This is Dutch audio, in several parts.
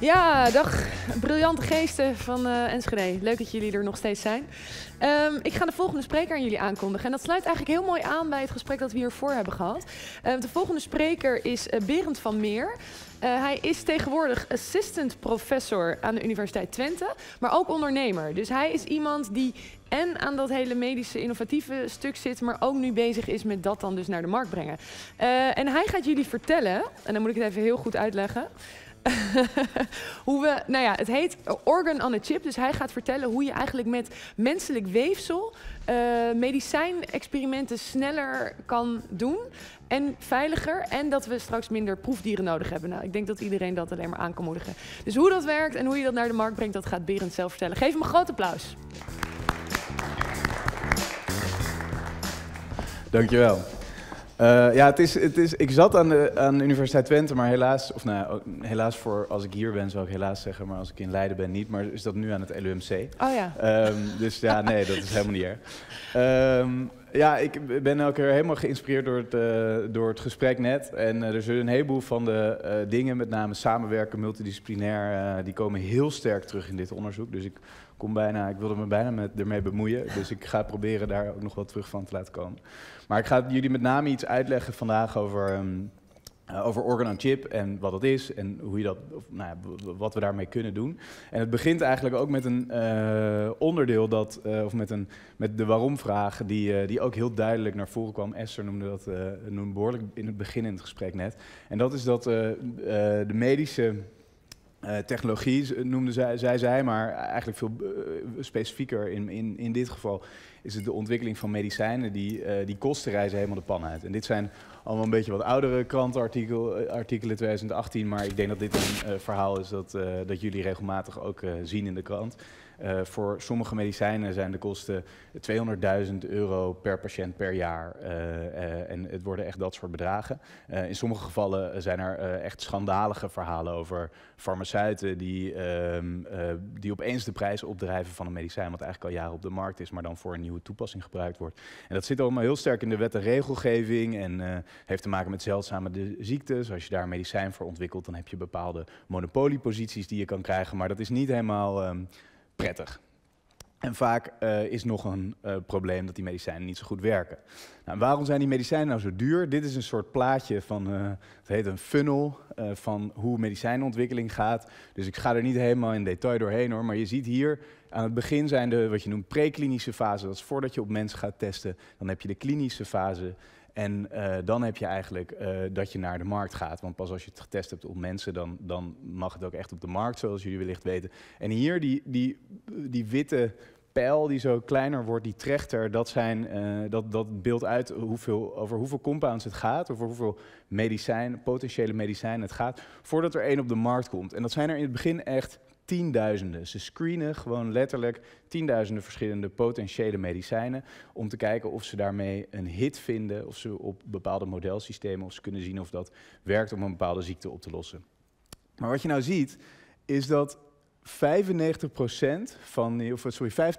Ja, dag briljante geesten van uh, Enschede. Leuk dat jullie er nog steeds zijn. Ehm, ik ga de volgende spreker aan jullie aankondigen. En dat sluit eigenlijk heel mooi aan bij het gesprek dat we hiervoor hebben gehad. Ehm, de volgende spreker is eh, Berend van Meer. Eh, hij is tegenwoordig assistant professor aan de Universiteit Twente, maar ook ondernemer. Dus hij is iemand die en aan dat hele medische innovatieve stuk zit, maar ook nu bezig is met dat dan dus naar de markt brengen. en hij gaat jullie vertellen, en dan moet ik het even heel goed uitleggen, hoe we, nou ja, het heet Organ on a Chip. Dus hij gaat vertellen hoe je eigenlijk met menselijk weefsel eh, medicijnexperimenten sneller kan doen. En veiliger. En dat we straks minder proefdieren nodig hebben. Nou, ik denk dat iedereen dat alleen maar aan kan moedigen. Dus hoe dat werkt en hoe je dat naar de markt brengt, dat gaat Berend zelf vertellen. Geef hem een groot applaus. Dankjewel. Eh, ja, het is, het is, ik zat aan de, aan de Universiteit Twente, maar helaas, of nou, helaas voor als ik hier ben zou ik helaas zeggen, maar als ik in Leiden ben niet, maar is dat nu aan het LUMC. Oh ja. Ehm, dus ja, nee, dat is helemaal niet er ehm, ja, ik ben elke keer helemaal geïnspireerd door het, eh, door het gesprek net. En eh, er zullen een heleboel van de dingen, met name samenwerken, multidisciplinair, die komen heel sterk terug in dit onderzoek. Dus ik kom bijna, ik wilde me bijna met, ermee bemoeien. Dus ik ga proberen daar ook nog wat terug van te laten komen. Maar ik ga jullie met name iets uitleggen vandaag over, um, over organ on chip en wat dat is en hoe je dat, of, nou ja, wat we daarmee kunnen doen. En het begint eigenlijk ook met een eh, onderdeel dat, eh, of met, een, met de waarom vragen, die, die ook heel duidelijk naar voren kwam. Esther noemde dat noemde behoorlijk in het begin in het gesprek net. En dat is dat de medische eh, technologie noemde zij, zij, maar eigenlijk veel eh, specifieker in, in, in dit geval is het de ontwikkeling van medicijnen die, uh, die kosten reizen helemaal de pan uit. En dit zijn allemaal een beetje wat oudere krantenartikelen, artikelen 2018, maar ik denk dat dit een verhaal is dat, dat jullie regelmatig ook zien in de krant. Eh, voor sommige medicijnen zijn de kosten 200.000 euro per patiënt per jaar. Eh, eh, en het worden echt dat soort bedragen. in sommige gevallen zijn er echt schandalige verhalen over farmaceuten die, ehm, die opeens de prijs opdrijven van een medicijn wat eigenlijk al jaren op de markt is, maar dan voor een nieuwe toepassing gebruikt wordt. En dat zit allemaal heel sterk in de wet en regelgeving en heeft te maken met zeldzame ziektes. Als je daar een medicijn voor ontwikkelt, dan heb je bepaalde monopolieposities die je kan krijgen. Maar dat is niet helemaal ehm, prettig. En vaak eh, is nog een eh, probleem dat die medicijnen niet zo goed werken. Nou, waarom zijn die medicijnen nou zo duur? Dit is een soort plaatje van, eh, het heet een funnel, van hoe medicijnenontwikkeling gaat. Dus ik ga er niet helemaal in detail doorheen hoor, maar je ziet hier aan het begin zijn de wat je noemt preklinische fase. Dat is voordat je op mensen gaat testen. Dan heb je de klinische fase. En eh, dan heb je eigenlijk eh, dat je naar de markt gaat. Want pas als je het getest hebt op mensen, dan, dan mag het ook echt op de markt, zoals jullie wellicht weten. En hier die, die, die witte pijl die zo kleiner wordt, die trechter, dat, zijn, eh, dat, dat beeld uit hoeveel, over hoeveel compounds het gaat, over hoeveel medicijn, potentiële medicijn het gaat, voordat er één op de markt komt. En dat zijn er in het begin echt tienduizenden. Ze screenen gewoon letterlijk tienduizenden verschillende potentiële medicijnen om te kijken of ze daarmee een hit vinden, of ze op bepaalde modelsystemen, of ze kunnen zien of dat werkt om een bepaalde ziekte op te lossen. Maar wat je nou ziet, is dat 95% van die, of sorry,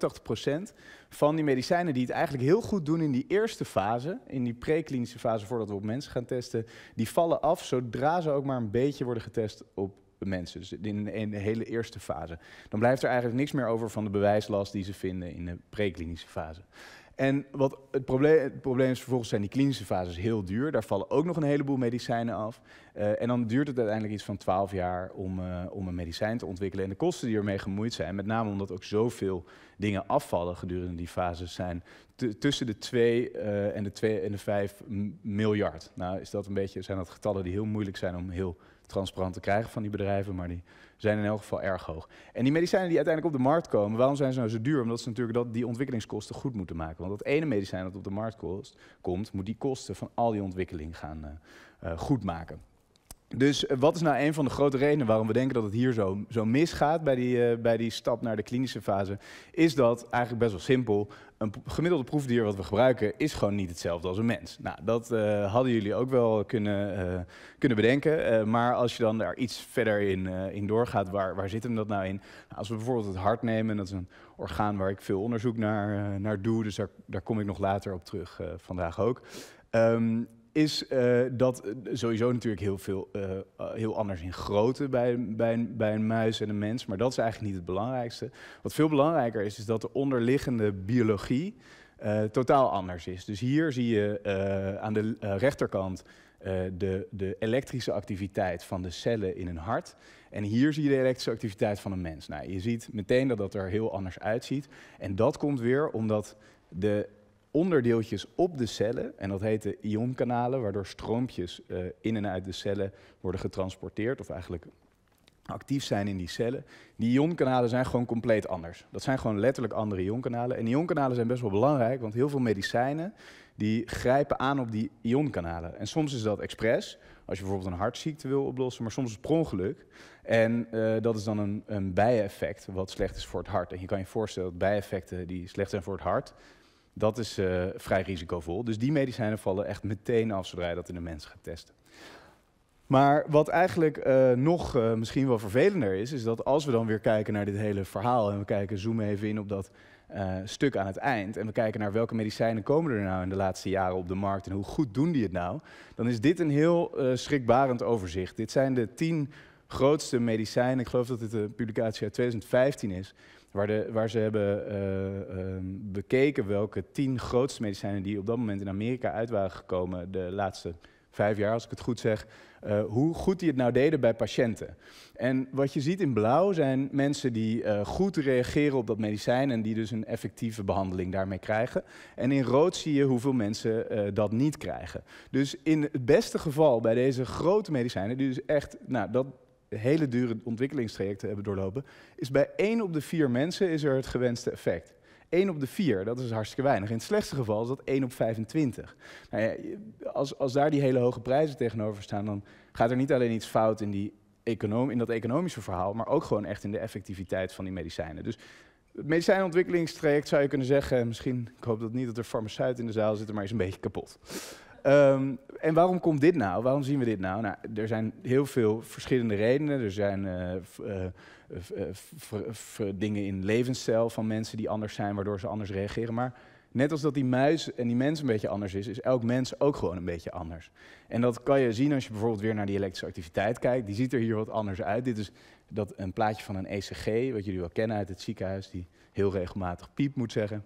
85% van die medicijnen die het eigenlijk heel goed doen in die eerste fase, in die preklinische fase voordat we op mensen gaan testen, die vallen af zodra ze ook maar een beetje worden getest op mensen. Dus in, in de hele eerste fase. Dan blijft er eigenlijk niks meer over van de bewijslast die ze vinden in de preklinische fase. En wat het, probleem, het probleem is vervolgens zijn die klinische fases heel duur. Daar vallen ook nog een heleboel medicijnen af. Eh, en dan duurt het uiteindelijk iets van 12 jaar om, eh, om een medicijn te ontwikkelen. En de kosten die ermee gemoeid zijn, met name omdat ook zoveel dingen afvallen gedurende die fases, zijn tussen de 2 eh, en de en de 5 miljard. Nou, is dat een beetje, zijn dat getallen die heel moeilijk zijn om heel transparant te krijgen van die bedrijven, maar die zijn in elk geval erg hoog. En die medicijnen die uiteindelijk op de markt komen, waarom zijn ze nou zo duur? Omdat ze natuurlijk dat, die ontwikkelingskosten goed moeten maken. Want dat ene medicijn dat op de markt komt, moet die kosten van al die ontwikkeling gaan uh, goed maken. Dus eh, wat is nou een van de grote redenen waarom we denken dat het hier zo, zo misgaat bij die, eh, bij die stap naar de klinische fase? Is dat eigenlijk best wel simpel. Een gemiddelde proefdier wat we gebruiken is gewoon niet hetzelfde als een mens. Nou, dat eh, hadden jullie ook wel kunnen, kunnen bedenken. maar als je dan daar iets verder in, doorgaat, waar, waar zit hem dat nou in? Nou, als we bijvoorbeeld het hart nemen, dat is een orgaan waar ik veel onderzoek naar, naar doe, dus daar, daar kom ik nog later op terug vandaag ook. Um, is eh, dat eh, sowieso natuurlijk heel veel eh, heel anders in grootte bij, bij, een, bij een muis en een mens. Maar dat is eigenlijk niet het belangrijkste. Wat veel belangrijker is, is dat de onderliggende biologie totaal anders is. Dus hier zie je aan de rechterkant de, de elektrische activiteit van de cellen in een hart. En hier zie je de elektrische activiteit van een mens. Nou, je ziet meteen dat dat er heel anders uitziet. En dat komt weer omdat de onderdeeltjes op de cellen, en dat heet de ionkanalen, waardoor stroompjes eh, in en uit de cellen worden getransporteerd, of eigenlijk actief zijn in die cellen. Die ionkanalen zijn gewoon compleet anders. Dat zijn gewoon letterlijk andere ionkanalen. En ionkanalen zijn best wel belangrijk, want heel veel medicijnen die grijpen aan op die ionkanalen. En soms is dat expres, als je bijvoorbeeld een hartziekte wil oplossen, maar soms is het per ongeluk. En eh, dat is dan een, een bijeffect wat slecht is voor het hart. En je kan je voorstellen dat bijeffecten die slecht zijn voor het hart, dat is eh, vrij risicovol. Dus die medicijnen vallen echt meteen af zodra je dat in de mens gaat testen. Maar wat eigenlijk eh, nog eh, misschien wel vervelender is, is dat als we dan weer kijken naar dit hele verhaal en we kijken, zoomen even in op dat stuk aan het eind en we kijken naar welke medicijnen komen er nou in de laatste jaren op de markt en hoe goed doen die het nou, dan is dit een heel schrikbarend overzicht. Dit zijn de tien grootste medicijnen, ik geloof dat dit een publicatie uit 2015 is, Waar, waar ze hebben eh, ehm, bekeken welke tien grootste medicijnen die op dat moment in Amerika uit waren gekomen de laatste vijf jaar, als ik het goed zeg, eh, hoe goed die het nou deden bij patiënten. En wat je ziet in blauw zijn mensen die eh, goed reageren op dat medicijn en die dus een effectieve behandeling daarmee krijgen. En in rood zie je hoeveel mensen dat niet krijgen. Dus in het beste geval bij deze grote medicijnen, die dus echt, nou, dat, hele dure ontwikkelingstrajecten hebben doorlopen, is bij één op de vier mensen is er het gewenste effect. 1 op de 4, dat is hartstikke weinig. In het slechtste geval is dat 1 op 25. Nou ja, als, als daar die hele hoge prijzen tegenover staan, dan gaat er niet alleen iets fout in, die economie, in dat economische verhaal, maar ook gewoon echt in de effectiviteit van die medicijnen. Dus het medicijnontwikkelingstraject zou je kunnen zeggen, misschien, ik hoop dat niet dat er farmaceuten in de zaal zitten, maar is een beetje kapot. Ehm, en waarom komt dit nou? Waarom zien we dit nou? nou er zijn heel veel verschillende redenen. Er zijn eh, eh, eh, dingen in levensstijl van mensen die anders zijn, waardoor ze anders reageren. Maar net als dat die muis en die mens een beetje anders is, is elk mens ook gewoon een beetje anders. En dat kan je zien als je bijvoorbeeld weer naar die elektrische activiteit kijkt. Die ziet er hier wat anders uit. Dit is dat een plaatje van een ECG, wat jullie wel kennen uit het ziekenhuis, die heel regelmatig piept moet zeggen.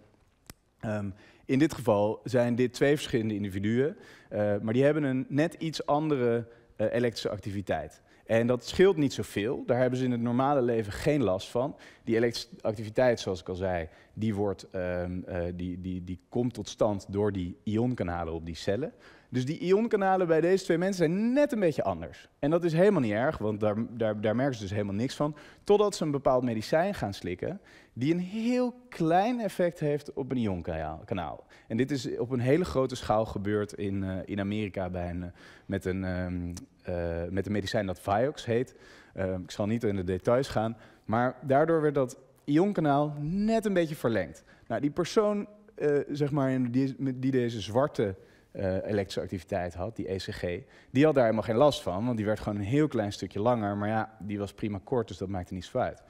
Um, in dit geval zijn dit twee verschillende individuen, eh, maar die hebben een net iets andere eh, elektrische activiteit. En dat scheelt niet zoveel. Daar hebben ze in het normale leven geen last van. Die elektrische activiteit, zoals ik al zei, die, wordt, ehm, eh, die, die, die komt tot stand door die ionkanalen op die cellen. Dus die ionkanalen bij deze twee mensen zijn net een beetje anders. En dat is helemaal niet erg, want daar, daar, daar merken ze dus helemaal niks van. Totdat ze een bepaald medicijn gaan slikken, die een heel klein effect heeft op een ionkanaal. En dit is op een hele grote schaal gebeurd in, eh, in Amerika bij een, eh, met een ehm, eh, met een medicijn dat Vioxx heet. Eh, ik zal niet in de details gaan, maar daardoor werd dat ionkanaal net een beetje verlengd. Nou, die persoon eh, zeg maar, die, die deze zwarte uh, elektrische activiteit had, die ECG, die had daar helemaal geen last van, want die werd gewoon een heel klein stukje langer, maar ja, die was prima kort, dus dat maakte niets uit.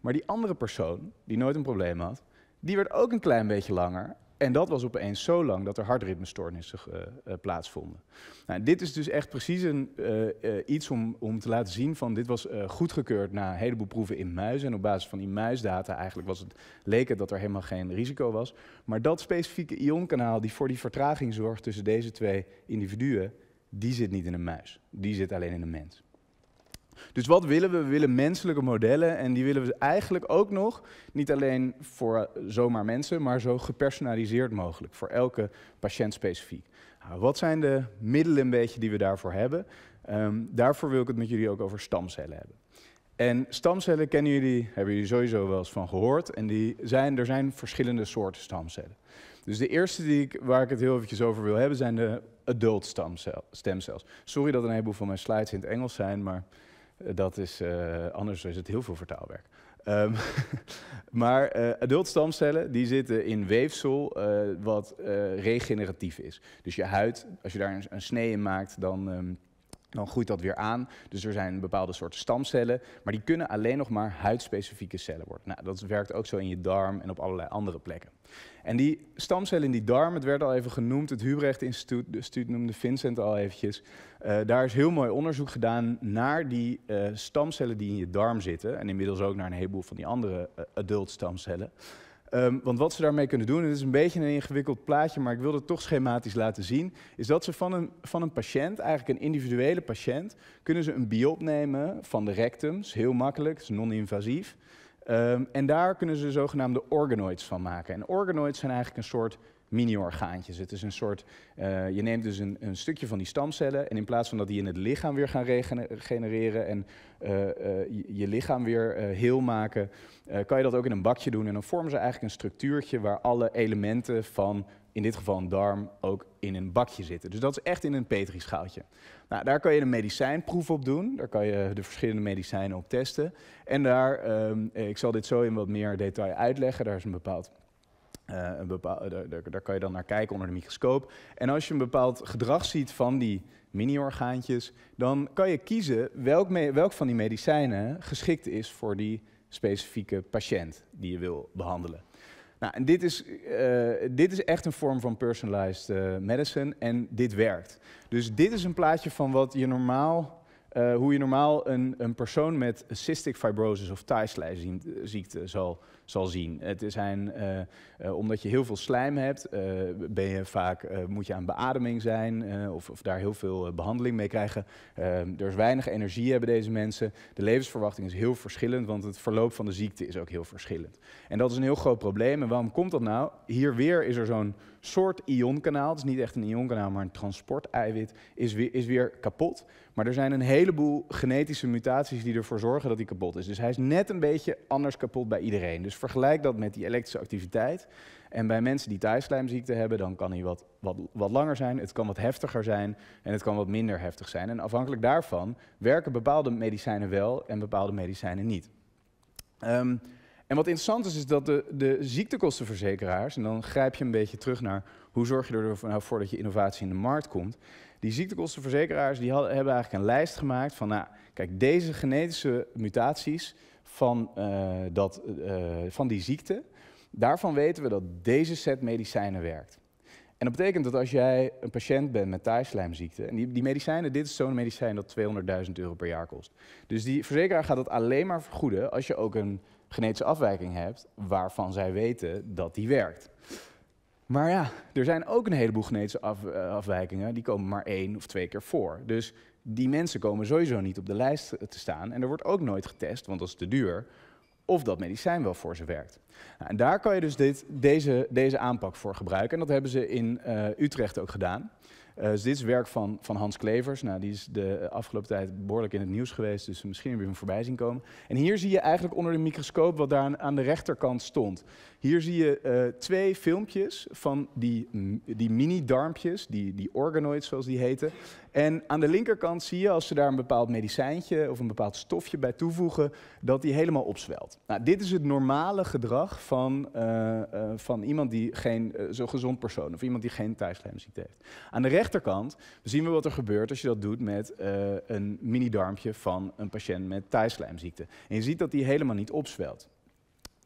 Maar die andere persoon, die nooit een probleem had, die werd ook een klein beetje langer, en dat was opeens zo lang dat er hartritmestoornissen eh, eh, plaatsvonden. Nou, dit is dus echt precies een, eh, iets om, om te laten zien van dit was goedgekeurd na een heleboel proeven in muizen. En op basis van die muisdata eigenlijk was het, leek dat er helemaal geen risico was. Maar dat specifieke ionkanaal die voor die vertraging zorgt tussen deze twee individuen, die zit niet in een muis. Die zit alleen in een mens. Dus wat willen we? We willen menselijke modellen en die willen we eigenlijk ook nog niet alleen voor zomaar mensen, maar zo gepersonaliseerd mogelijk, voor elke patiënt specifiek. Nou, wat zijn de middelen een beetje die we daarvoor hebben? Ehm, daarvoor wil ik het met jullie ook over stamcellen hebben. En stamcellen kennen jullie, hebben jullie sowieso wel eens van gehoord. En die zijn, er zijn verschillende soorten stamcellen. Dus de eerste die ik, waar ik het heel eventjes over wil hebben, zijn de adult stamcel, stemcels. Sorry dat een heleboel van mijn slides in het Engels zijn, maar dat is, eh, anders is het heel veel vertaalwerk. Ehm, maar uh, eh, adult stamcellen die zitten in weefsel eh, wat regeneratief is. Dus je huid, als je daar een, snee in maakt, dan, ehm, dan groeit dat weer aan. Dus er zijn bepaalde soorten stamcellen, maar die kunnen alleen nog maar huidspecifieke cellen worden. Nou, dat werkt ook zo in je darm en op allerlei andere plekken. En die stamcellen in die darm, het werd al even genoemd, het Hubrecht Instituut, de instituut noemde Vincent al eventjes. Eh, daar is heel mooi onderzoek gedaan naar die eh, stamcellen die in je darm zitten. En inmiddels ook naar een heleboel van die andere eh, adult stamcellen. Ehm, want wat ze daarmee kunnen doen, en is een beetje een ingewikkeld plaatje, maar ik wil het toch schematisch laten zien, is dat ze van een, van een patiënt, eigenlijk een individuele patiënt, kunnen ze een biop nemen van de rectums, heel makkelijk, het is non-invasief. Ehm, en daar kunnen ze zogenaamde organoids van maken. En organoids zijn eigenlijk een soort mini-orgaantjes. Het is een soort, eh, je neemt dus een, een, stukje van die stamcellen en in plaats van dat die in het lichaam weer gaan regenereren en eh, eh, je lichaam weer heel maken, kan je dat ook in een bakje doen. En dan vormen ze eigenlijk een structuurtje waar alle elementen van in dit geval een darm, ook in een bakje zitten. Dus dat is echt in een petrischaaltje. Nou, daar kan je een medicijnproef op doen. Daar kan je de verschillende medicijnen op testen. En daar, ehm, ik zal dit zo in wat meer detail uitleggen. Daar is een bepaald eh, een bepaald daar, kan je dan naar kijken onder de microscoop. En als je een bepaald gedrag ziet van die mini-orgaantjes, dan kan je kiezen welk, welk, van die medicijnen geschikt is voor die specifieke patiënt die je wil behandelen. Nou, en dit is, eh, dit is echt een vorm van personalized eh, medicine en dit werkt. Dus dit is een plaatje van wat je normaal eh, hoe je normaal een, een, persoon met cystic fibrosis of Thijslijziekte zal, zal zien. Het zijn, uh, eh, eh, omdat je heel veel slijm hebt, ben je vaak, moet je aan beademing zijn of, of, daar heel veel behandeling mee krijgen. er is weinig energie hebben deze mensen. De levensverwachting is heel verschillend, want het verloop van de ziekte is ook heel verschillend. En dat is een heel groot probleem. En waarom komt dat nou? Hier weer is er zo'n soort ionkanaal, het is niet echt een ionkanaal, maar een transporteiwit, is weer, is weer kapot. Maar er zijn een heleboel genetische mutaties die ervoor zorgen dat hij kapot is. Dus hij is net een beetje anders kapot bij iedereen. Dus vergelijk dat met die elektrische activiteit. En bij mensen die taaislijmziekte hebben, dan kan hij wat, wat, wat langer zijn, het kan wat heftiger zijn en het kan wat minder heftig zijn. En afhankelijk daarvan werken bepaalde medicijnen wel en bepaalde medicijnen niet. Um, en wat interessant is, is dat de, de ziektekostenverzekeraars, en dan grijp je een beetje terug naar hoe zorg je ervoor nou nou dat je innovatie in de markt komt. Die ziektekostenverzekeraars die hebben eigenlijk een lijst gemaakt van, nou, kijk, deze genetische mutaties van, eh, dat, eh, van die ziekte, daarvan weten we dat deze set medicijnen werkt. En dat betekent dat als jij een patiënt bent met taaislijmziekte, en die, die medicijnen, dit is zo'n medicijn dat 200.000 euro per jaar kost. Dus die verzekeraar gaat dat alleen maar vergoeden als je ook een genetische afwijking hebt waarvan zij weten dat die werkt. Maar ja, er zijn ook een heleboel genetische eh, afwijkingen, die komen maar één of twee keer voor. Dus die mensen komen sowieso niet op de lijst te staan en er wordt ook nooit getest, want dat is te duur, of dat medicijn wel voor ze werkt. Nou, en daar kan je dus dit, deze, deze aanpak voor gebruiken. En dat hebben ze in eh, Utrecht ook gedaan. Eh, dus dit is werk van, van Hans Klevers. Nou, die is de afgelopen tijd behoorlijk in het nieuws geweest, dus misschien weer een voorbij zien komen. En hier zie je eigenlijk onder de microscoop wat daar aan de rechterkant stond. Hier zie je eh, twee filmpjes van die, die mini-darmpjes, die, die organoids zoals die heten. En aan de linkerkant zie je, als ze daar een bepaald medicijntje of een bepaald stofje bij toevoegen, dat die helemaal opzwelt. Nou, dit is het normale gedrag van, eh, eh, van iemand die geen eh, zo gezond persoon of iemand die geen thuislijmziekte heeft. Aan de rechterkant zien we wat er gebeurt als je dat doet met een mini-darmpje van een patiënt met thuislijmziekte. En je ziet dat die helemaal niet opzwelt.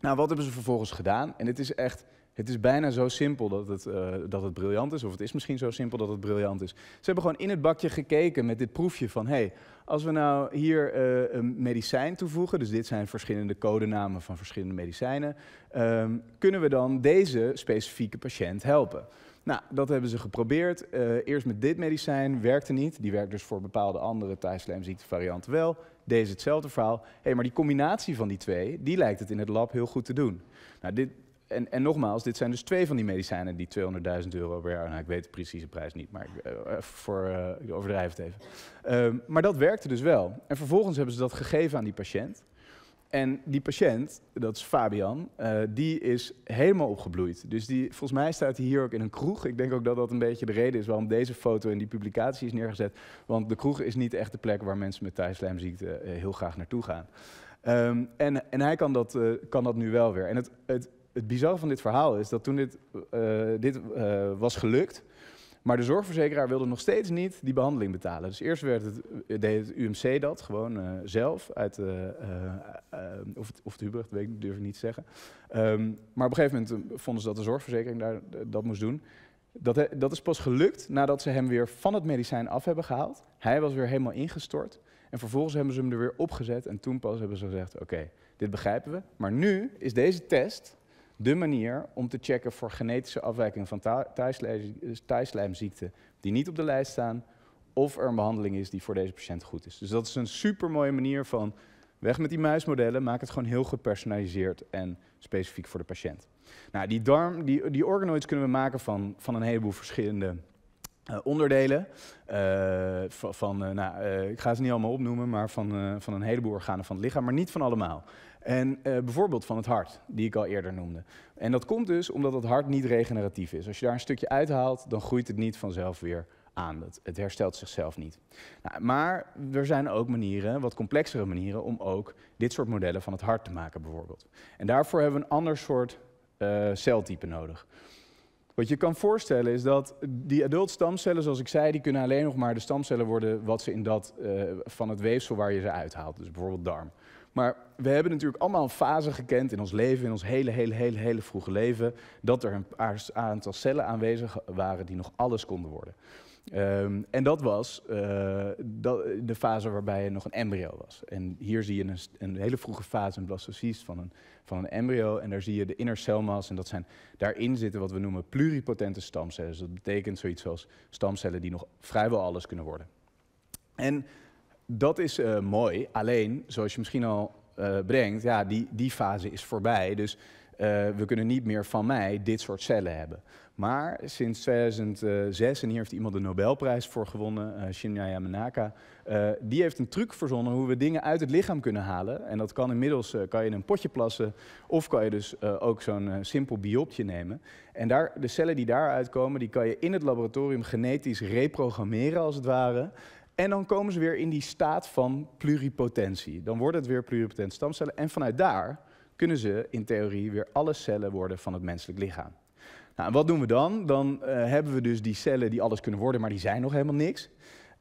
Nou, wat hebben ze vervolgens gedaan? En dit is echt het is bijna zo simpel dat het, eh, dat het briljant is, of het is misschien zo simpel dat het briljant is. Ze hebben gewoon in het bakje gekeken met dit proefje van, hé, hey, als we nou hier eh, een medicijn toevoegen, dus dit zijn verschillende codenamen van verschillende medicijnen, ehm, kunnen we dan deze specifieke patiënt helpen? Nou, dat hebben ze geprobeerd. Eh, eerst met dit medicijn werkte niet. Die werkt dus voor bepaalde andere Thijs-Lijm-ziektevarianten wel. Deze hetzelfde verhaal. Hé, hey, maar die combinatie van die twee, die lijkt het in het lab heel goed te doen. Nou, dit, en, en nogmaals, dit zijn dus twee van die medicijnen die 200.000 euro per jaar. Nou, ik weet de precieze prijs niet, maar ik, eh, eh, voor, uh, ik overdrijf het even. Ehm, maar dat werkte dus wel. En vervolgens hebben ze dat gegeven aan die patiënt. En die patiënt, dat is Fabian, die is helemaal opgebloeid. Dus die, volgens mij staat hij hier ook in een kroeg. Ik denk ook dat dat een beetje de reden is waarom deze foto in die publicatie is neergezet. Want de kroeg is niet echt de plek waar mensen met thaislijmziekte heel graag naartoe gaan. Ehm, en, en hij kan dat, kan dat nu wel weer. En het, het het bizar van dit verhaal is dat toen dit, eh, dit eh, was gelukt, maar de zorgverzekeraar wilde nog steeds niet die behandeling betalen. Dus eerst werd het, deed het UMC dat, gewoon eh, zelf, uit, of, het, of het Hubrecht, weet ik, durf ik niet te zeggen. Ehm, maar op een gegeven moment vonden ze dat de zorgverzekering daar, dat moest doen. Dat, dat is pas gelukt nadat ze hem weer van het medicijn af hebben gehaald. Hij was weer helemaal ingestort. En vervolgens hebben ze hem er weer opgezet. En toen pas hebben ze gezegd, oké, dit begrijpen we. Maar nu is deze test de manier om te checken voor genetische afwijkingen van thuislijmziekten eh, die niet op de lijst staan, of er een behandeling is die voor deze patiënt goed is. Dus dat is een super mooie manier van weg met die muismodellen, maak het gewoon heel gepersonaliseerd en specifiek voor de patiënt. Nou, die, darm, die, die organoids kunnen we maken van, van een heleboel verschillende eh, onderdelen. Eh, van, nou, ik ga ze niet allemaal opnoemen, maar van, van een heleboel organen van het lichaam, maar niet van allemaal. En eh, bijvoorbeeld van het hart, die ik al eerder noemde. En dat komt dus omdat het hart niet regeneratief is. Als je daar een stukje uithaalt, dan groeit het niet vanzelf weer aan. Het, herstelt zichzelf niet. Nou, maar er zijn ook manieren, wat complexere manieren, om ook dit soort modellen van het hart te maken, bijvoorbeeld. En daarvoor hebben we een ander soort uh, celtype nodig. Wat je kan voorstellen is dat die adult stamcellen, zoals ik zei, die kunnen alleen nog maar de stamcellen worden wat ze in dat, eh, van het weefsel waar je ze uithaalt. Dus bijvoorbeeld darm. Maar we hebben natuurlijk allemaal een fase gekend in ons leven, in ons hele, hele, hele, hele vroege leven, dat er een aantal cellen aanwezig waren die nog alles konden worden. Ehm, en dat was eh, de fase waarbij je nog een embryo was. En hier zie je een, een hele vroege fase, een blastocyst van een, van een embryo. En daar zie je de inner En dat zijn, daarin zitten wat we noemen pluripotente stamcellen. Dus dat betekent zoiets als stamcellen die nog vrijwel alles kunnen worden. En dat is eh, mooi. Alleen, zoals je misschien al uh, brengt, ja, die, die fase is voorbij. Dus eh, we kunnen niet meer van mij dit soort cellen hebben. Maar sinds 2006, en hier heeft iemand de Nobelprijs voor gewonnen, uh, Shinya Yamanaka. die heeft een truc verzonnen hoe we dingen uit het lichaam kunnen halen. En dat kan inmiddels, kan je in een potje plassen, of kan je dus ook zo'n simpel biopje nemen. En daar, de cellen die daaruit komen, die kan je in het laboratorium genetisch reprogrammeren als het ware. En dan komen ze weer in die staat van pluripotentie. Dan wordt het weer pluripotente stamcellen. En vanuit daar kunnen ze in theorie weer alle cellen worden van het menselijk lichaam. Nou, en wat doen we dan? Dan eh, hebben we dus die cellen die alles kunnen worden, maar die zijn nog helemaal niks.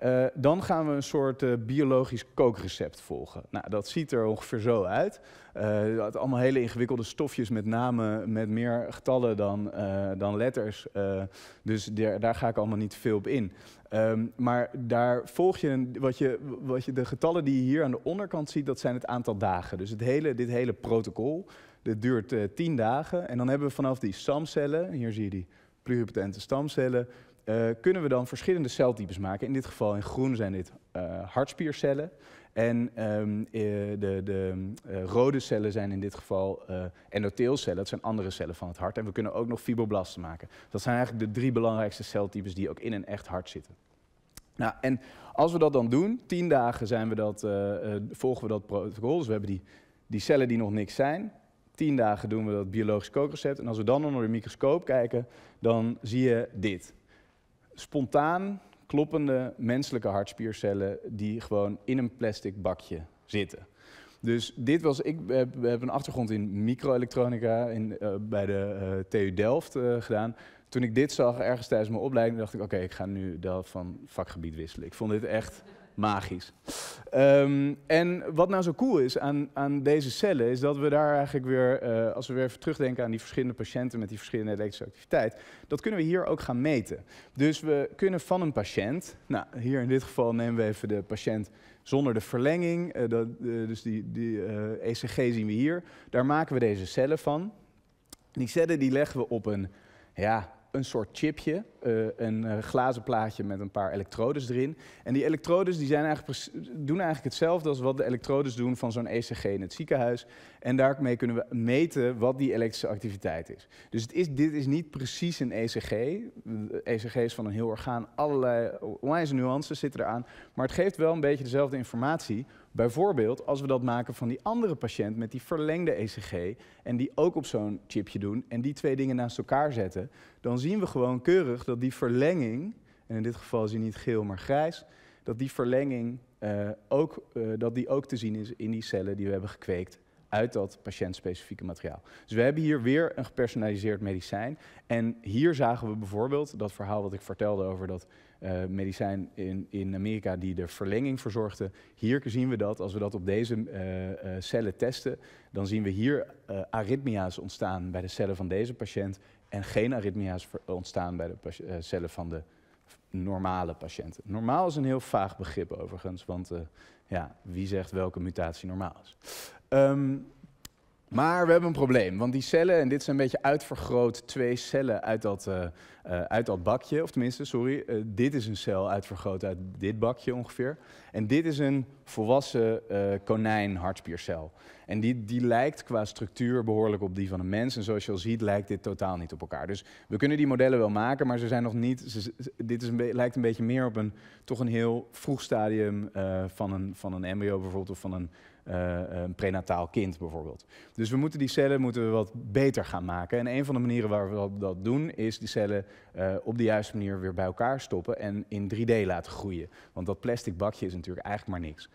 Eh, dan gaan we een soort eh, biologisch kookrecept volgen. Nou, dat ziet er ongeveer zo uit. Uh, allemaal hele ingewikkelde stofjes, met name met meer getallen dan, dan letters. dus daar ga ik allemaal niet veel op in. Ehm, maar daar volg je, een, wat je, wat je, de getallen die je hier aan de onderkant ziet, dat zijn het aantal dagen. Dus het hele, dit hele protocol, dat duurt tien dagen. En dan hebben we vanaf die stamcellen, hier zie je die pluripotente stamcellen, eh, kunnen we dan verschillende celtypes maken. In dit geval in groen zijn dit eh, hartspiercellen. En ehm, eh, de, de rode cellen zijn in dit geval endotheelcellen. Dat zijn andere cellen van het hart. En we kunnen ook nog fibroblasten maken. Dat zijn eigenlijk de drie belangrijkste celtypes die ook in een echt hart zitten. Nou, en als we dat dan doen, tien dagen zijn we dat, volgen we dat protocol. Dus we hebben die, die cellen die nog niks zijn, Tien dagen doen we dat biologisch kookrecept. En als we dan onder de microscoop kijken, dan zie je dit spontaan kloppende menselijke hartspiercellen die gewoon in een plastic bakje zitten. Dus dit was, ik heb, een achtergrond in microelektronica in, eh, bij de eh, TU Delft eh, gedaan. Toen ik dit zag ergens tijdens mijn opleiding, dacht ik: oké, ik ga nu dat van vakgebied wisselen. Ik vond dit echt Magisch. Ehm, en wat nou zo cool is aan, aan deze cellen, is dat we daar eigenlijk weer, eh, als we weer terugdenken aan die verschillende patiënten met die verschillende elektrische activiteit, dat kunnen we hier ook gaan meten. Dus we kunnen van een patiënt, nou hier in dit geval nemen we even de patiënt zonder de verlenging, eh, dat, eh, dus die, die ECG e zien we hier, daar maken we deze cellen van. Die cellen die leggen we op een ja, een soort chipje, eh, een eh, glazen plaatje met een paar elektrodes erin. En die elektrodes die zijn eigenlijk doen eigenlijk hetzelfde als wat de elektrodes doen van zo'n ECG in het ziekenhuis. En daarmee kunnen we meten wat die elektrische activiteit is. Dus het is, dit is niet precies een ECG. ECG e is van een heel orgaan, allerlei onwijs nuances zitten eraan. Maar het geeft wel een beetje dezelfde informatie Bijvoorbeeld als we dat maken van die andere patiënt met die verlengde ECG en die ook op zo'n chipje doen en die twee dingen naast elkaar zetten, dan zien we gewoon keurig dat die verlenging, en in dit geval is hij niet geel maar grijs, dat die verlenging eh, ook, eh, dat die ook te zien is in die cellen die we hebben gekweekt uit dat patiëntspecifieke materiaal. Dus we hebben hier weer een gepersonaliseerd medicijn. En hier zagen we bijvoorbeeld dat verhaal wat ik vertelde over dat eh, medicijn in, in Amerika die er verlenging voor zorgde. Hier zien we dat, als we dat op deze eh, eh, cellen testen, dan zien we hier arritmia's ontstaan bij de cellen van deze patiënt en geen arritmia's ontstaan bij de cellen van de normale patiënten. Normaal is een heel vaag begrip overigens, want ja, wie zegt welke mutatie normaal is. Ehm, maar we hebben een probleem, want die cellen, en dit zijn een beetje uitvergroot twee cellen uit dat, eh, eh, uit dat bakje, of tenminste, sorry, eh, dit is een cel uitvergroot uit dit bakje ongeveer. En dit is een volwassen konijn hartspiercel. En die, die lijkt qua structuur behoorlijk op die van een mens. En zoals je al ziet, lijkt dit totaal niet op elkaar. Dus we kunnen die modellen wel maken, maar ze zijn nog niet. dit is een lijkt een beetje meer op een toch een heel vroeg stadium van, een, van een embryo bijvoorbeeld, of van een eh, eh, een prenataal kind bijvoorbeeld. Dus we moeten die cellen moeten we wat beter gaan maken. En een van de manieren waar we dat, doen is die cellen eh, op de juiste manier weer bij elkaar stoppen en in 3D laten groeien. Want dat plastic bakje is natuurlijk eigenlijk maar niks.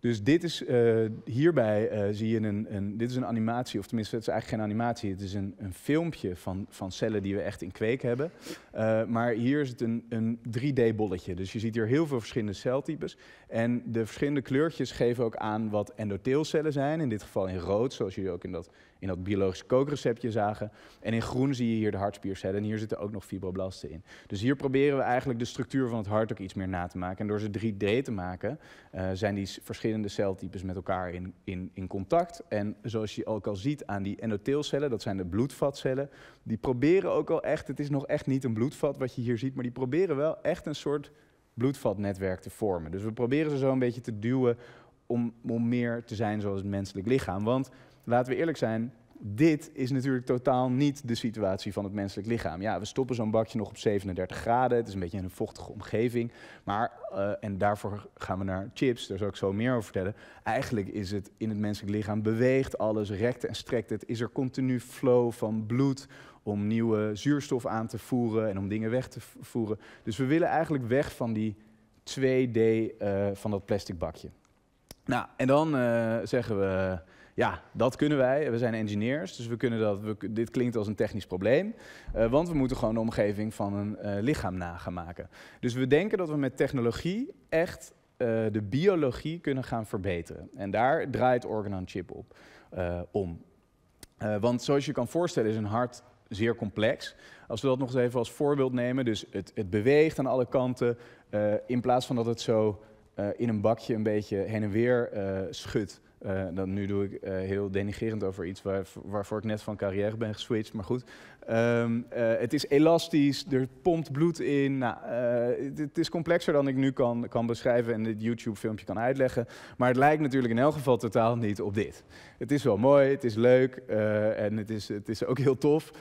Dus dit is eh, hierbij eh, zie je een, een, dit is een animatie, of tenminste het is eigenlijk geen animatie, het is een, een filmpje van, van cellen die we echt in kweek hebben. Eh, maar hier is het een, een 3D-bolletje, dus je ziet hier heel veel verschillende celtypes. En de verschillende kleurtjes geven ook aan wat endotheelcellen zijn, in dit geval in rood, zoals jullie ook in dat in dat biologisch kookreceptje zagen. En in groen zie je hier de hartspiercellen en hier zitten ook nog fibroblasten in. Dus hier proberen we eigenlijk de structuur van het hart ook iets meer na te maken. En door ze 3D te maken eh, zijn die verschillende celtypes met elkaar in, in, in contact. En zoals je ook al ziet aan die endotheelcellen, dat zijn de bloedvatcellen, die proberen ook al echt, het is nog echt niet een bloedvat wat je hier ziet, maar die proberen wel echt een soort bloedvatnetwerk te vormen. Dus we proberen ze zo een beetje te duwen om, om meer te zijn zoals het menselijk lichaam. Want laten we eerlijk zijn, dit is natuurlijk totaal niet de situatie van het menselijk lichaam. Ja, we stoppen zo'n bakje nog op 37 graden. Het is een beetje een vochtige omgeving. Maar, eh, en daarvoor gaan we naar chips, daar zal ik zo meer over vertellen. Eigenlijk is het in het menselijk lichaam beweegt alles, rekt en strekt het. Is er continu flow van bloed om nieuwe zuurstof aan te voeren en om dingen weg te voeren. Dus we willen eigenlijk weg van die 2D uh, eh, van dat plastic bakje. Nou, en dan eh, zeggen we ja, dat kunnen wij. We zijn engineers, dus we kunnen dat. dit klinkt als een technisch probleem. Eh, want we moeten gewoon de omgeving van een eh, lichaam nagenomen maken. Dus we denken dat we met technologie echt eh, de biologie kunnen gaan verbeteren. En daar draait Organon Chip op om. want zoals je kan voorstellen is een hart zeer complex. Als we dat nog eens even als voorbeeld nemen, dus het, het beweegt aan alle kanten, in plaats van dat het zo in een bakje een beetje heen en weer schudt. Eh, dan nu doe ik eh, heel denigerend over iets waar, waarvoor ik net van carrière ben geswitcht. Maar goed, Ehm, eh, het is elastisch, er pompt bloed in. Nou, eh, het, is complexer dan ik nu kan, kan beschrijven en dit YouTube-filmpje kan uitleggen. Maar het lijkt natuurlijk in elk geval totaal niet op dit. Het is wel mooi, het is leuk eh, en het is, het is ook heel tof.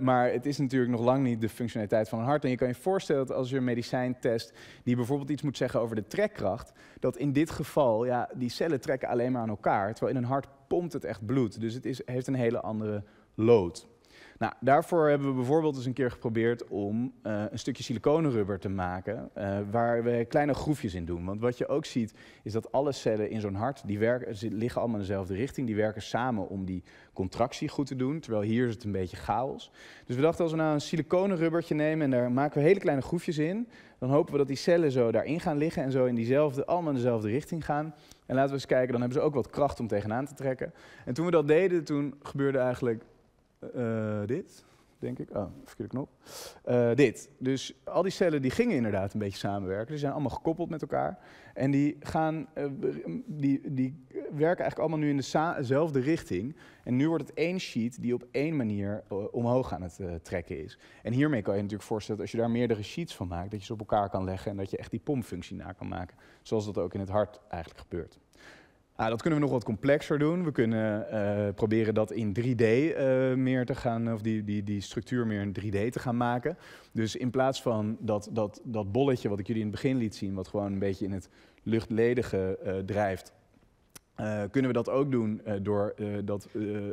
maar het is natuurlijk nog lang niet de functionaliteit van een hart. En je kan je voorstellen dat als je een medicijn test die bijvoorbeeld iets moet zeggen over de trekkracht, dat in dit geval ja, die cellen trekken alleen maar aan elkaar. Terwijl in een hart pompt het echt bloed. Dus het is, heeft een hele andere lood. Nou, daarvoor hebben we bijvoorbeeld eens een keer geprobeerd om eh, een stukje siliconenrubber te maken, eh, waar we kleine groefjes in doen. Want wat je ook ziet, is dat alle cellen in zo'n hart, die werken, liggen allemaal in dezelfde richting, die werken samen om die contractie goed te doen, terwijl hier is het een beetje chaos. Dus we dachten, als we nou een siliconenrubbertje nemen en daar maken we hele kleine groefjes in, dan hopen we dat die cellen zo daarin gaan liggen en zo in diezelfde, allemaal in dezelfde richting gaan. En laten we eens kijken, dan hebben ze ook wat kracht om tegenaan te trekken. En toen we dat deden, toen gebeurde eigenlijk eh, eh, dit, denk ik. Oh, verkeerde knop. Eh, dit. Dus al die cellen die gingen inderdaad een beetje samenwerken. Die zijn allemaal gekoppeld met elkaar. En die, gaan, die, die werken eigenlijk allemaal nu in dezelfde richting. En nu wordt het één sheet die op één manier omhoog aan het trekken is. En hiermee kan je natuurlijk voorstellen dat als je daar meerdere sheets van maakt, dat je ze op elkaar kan leggen en dat je echt die pompfunctie na kan maken. Zoals dat ook in het hart eigenlijk gebeurt. Ah, dat kunnen we nog wat complexer doen. We kunnen eh, proberen dat in 3D eh, meer te gaan, of die, die, die structuur meer in 3D te gaan maken. Dus in plaats van dat, dat, dat bolletje wat ik jullie in het begin liet zien, wat gewoon een beetje in het luchtledige eh, drijft, kunnen we dat ook doen door dat